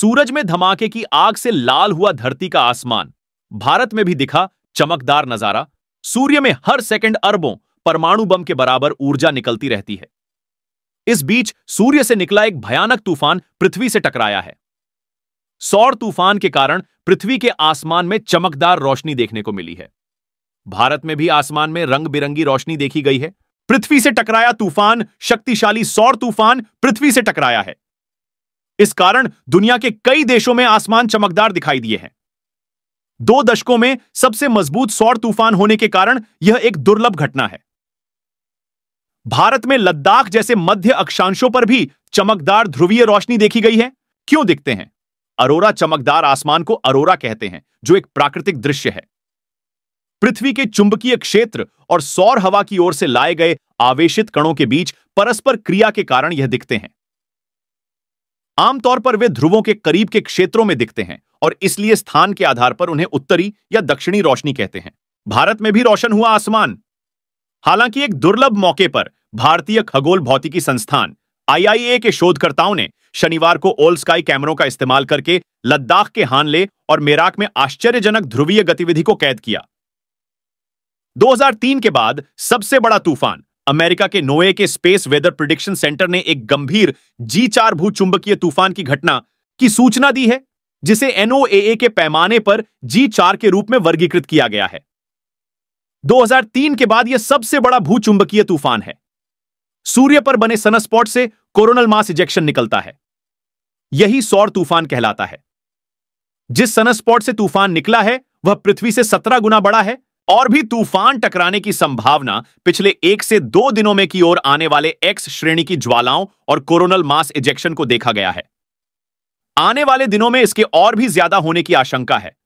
सूरज में धमाके की आग से लाल हुआ धरती का आसमान भारत में भी दिखा चमकदार नजारा सूर्य में हर सेकंड अरबों परमाणु बम के बराबर ऊर्जा निकलती रहती है इस बीच सूर्य से निकला एक भयानक तूफान पृथ्वी से टकराया है सौर तूफान के कारण पृथ्वी के आसमान में चमकदार रोशनी देखने को मिली है भारत में भी आसमान में रंग बिरंगी रोशनी देखी गई है पृथ्वी से टकराया तूफान शक्तिशाली सौर तूफान पृथ्वी से टकराया है इस कारण दुनिया के कई देशों में आसमान चमकदार दिखाई दिए हैं दो दशकों में सबसे मजबूत सौर तूफान होने के कारण यह एक दुर्लभ घटना है भारत में लद्दाख जैसे मध्य अक्षांशों पर भी चमकदार ध्रुवीय रोशनी देखी गई है क्यों दिखते हैं अरोरा चमकदार आसमान को अरोरा कहते हैं जो एक प्राकृतिक दृश्य है पृथ्वी के चुंबकीय क्षेत्र और सौर हवा की ओर से लाए गए आवेशित कणों के बीच परस्पर क्रिया के कारण यह दिखते हैं आमतौर पर वे ध्रुवों के करीब के क्षेत्रों में दिखते हैं और इसलिए स्थान के आधार पर उन्हें उत्तरी या दक्षिणी रोशनी कहते हैं भारत में भी रोशन हुआ आसमान हालांकि एक दुर्लभ मौके पर भारतीय खगोल भौतिकी संस्थान आईआईए के शोधकर्ताओं ने शनिवार को ओल्ड स्काई कैमरों का इस्तेमाल करके लद्दाख के हानले और मेराक में आश्चर्यजनक ध्रुवीय गतिविधि को कैद किया 2003 के बाद सबसे बड़ा तूफान अमेरिका के नोए के स्पेस वेदर प्रिडिक्शन सेंटर ने एक गंभीर जी चार भू चुंबकीय तूफान की घटना की सूचना दी है जिसे एनओएए के पैमाने पर जी चार के रूप में वर्गीकृत किया गया है 2003 के बाद यह सबसे बड़ा भू चुंबकीय तूफान है सूर्य पर बने सनस्पॉट से कोरोनल मास इजेक्शन निकलता है यही सौर तूफान कहलाता है जिस सनस्पॉट से तूफान निकला है वह पृथ्वी से सत्रह गुना बड़ा है और भी तूफान टकराने की संभावना पिछले एक से दो दिनों में की ओर आने वाले एक्स श्रेणी की ज्वालाओं और कोरोनल मास इजेक्शन को देखा गया है आने वाले दिनों में इसके और भी ज्यादा होने की आशंका है